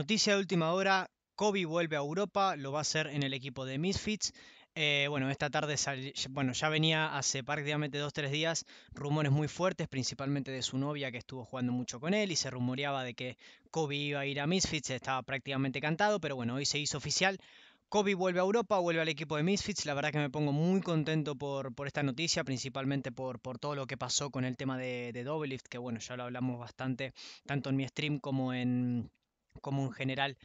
Noticia de última hora, Kobe vuelve a Europa, lo va a hacer en el equipo de Misfits. Eh, bueno, esta tarde bueno, ya venía hace prácticamente dos o tres días rumores muy fuertes, principalmente de su novia que estuvo jugando mucho con él y se rumoreaba de que Kobe iba a ir a Misfits, estaba prácticamente cantado, pero bueno, hoy se hizo oficial. Kobe vuelve a Europa, vuelve al equipo de Misfits. La verdad que me pongo muy contento por, por esta noticia, principalmente por, por, todo lo que pasó con el tema de, de Doublelift, que bueno, ya lo hablamos bastante, tanto en mi stream como en, como un general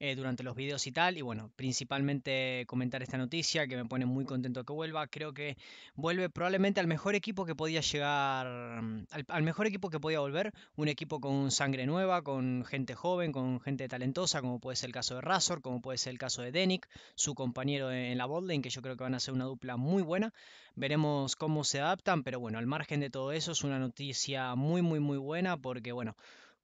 eh, durante los videos y tal. Y bueno, principalmente comentar esta noticia que me pone muy contento que vuelva. Creo que vuelve probablemente al mejor equipo que podía llegar, mm, al, mejor equipo que podía volver. Un equipo con sangre nueva, con gente joven, con gente talentosa, como puede ser el caso de Razor, como puede ser el caso de Denik, su compañero en, la botlane, que yo creo que van a ser una dupla muy buena. Veremos cómo se adaptan, pero bueno, al margen de todo eso es una noticia muy, muy, muy buena porque bueno,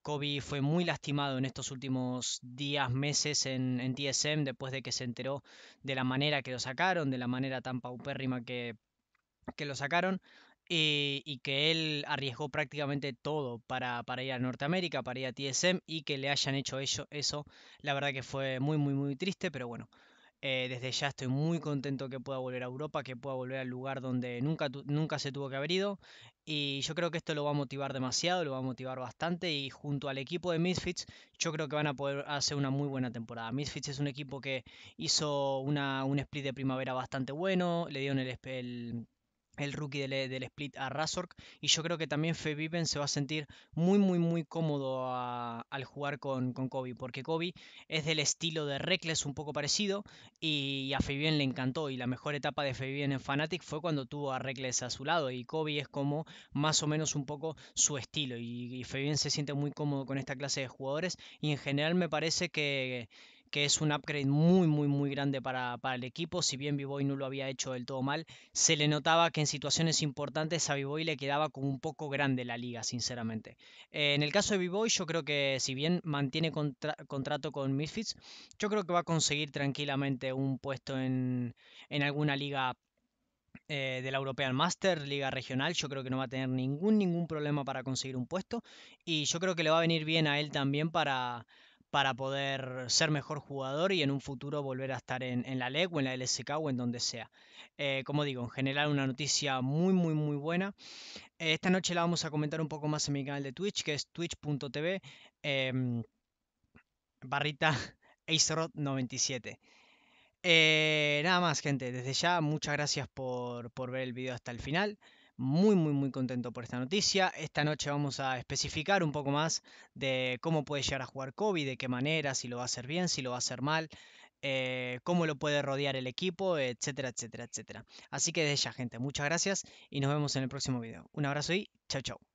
Kobe fue muy lastimado en estos últimos días, meses en, TSM, después de que se enteró de la manera que lo sacaron, de la manera tan paupérrima que, que lo sacaron, eh, y, que él arriesgó prácticamente todo para, para, ir a Norteamérica, para ir a TSM, y que le hayan hecho ello, eso, la verdad que fue muy, muy, muy triste, pero bueno, eh, desde ya estoy muy contento que pueda volver a Europa, que pueda volver al lugar donde nunca, nunca se tuvo que haber ido. Y yo creo que esto lo va a motivar demasiado, lo va a motivar bastante. Y junto al equipo de Misfits, yo creo que van a poder hacer una muy buena temporada. Misfits es un equipo que hizo un split de primavera bastante bueno, le dieron el, el el rookie eh, del, split a Razork. Y yo creo que también Febiven se va a sentir muy, muy, muy cómodo al jugar con, Kobe, porque Kobe es del estilo de Reckless un poco parecido y, a Febiven le encantó. Y la mejor etapa de Febiven en Fanatic fue cuando tuvo a Reckless a su lado y Kobe es como más o menos un poco su estilo. Y, y se siente muy cómodo con esta clase de jugadores y en general me parece que, que es un upgrade muy, muy, muy grande para, el equipo. Si bien b no lo había hecho del todo mal, se le notaba que en situaciones importantes a b le quedaba como un poco grande la liga, sinceramente. Eh, en el caso de b yo creo que si bien mantiene contrato con Misfits, yo creo que va a conseguir tranquilamente un puesto en, alguna liga eh, de la European Master, Liga Regional, yo creo que no va a tener ningún, ningún problema para conseguir un puesto. Y yo creo que le va a venir bien a él también para, para poder ser mejor jugador y en un futuro volver a estar en, la LEG o en la LSK o en donde sea. Eh, como digo, en general una noticia muy, muy, muy buena. Eh, esta noche la vamos a comentar un poco más en mi canal de Twitch, que es twitch.tv em, barrita acerot 97 eh, nada más, gente. Desde ya, muchas gracias por, por, ver el video hasta el final muy muy muy contento por esta noticia. Esta noche vamos a especificar un poco más de cómo puede llegar a jugar Kobe, de qué manera, si lo va a hacer bien, si lo va a hacer mal, eh, cómo lo puede rodear el equipo, etcétera, etcétera, etcétera. Así que de ya gente, muchas gracias y nos vemos en el próximo video. Un abrazo y chao chao.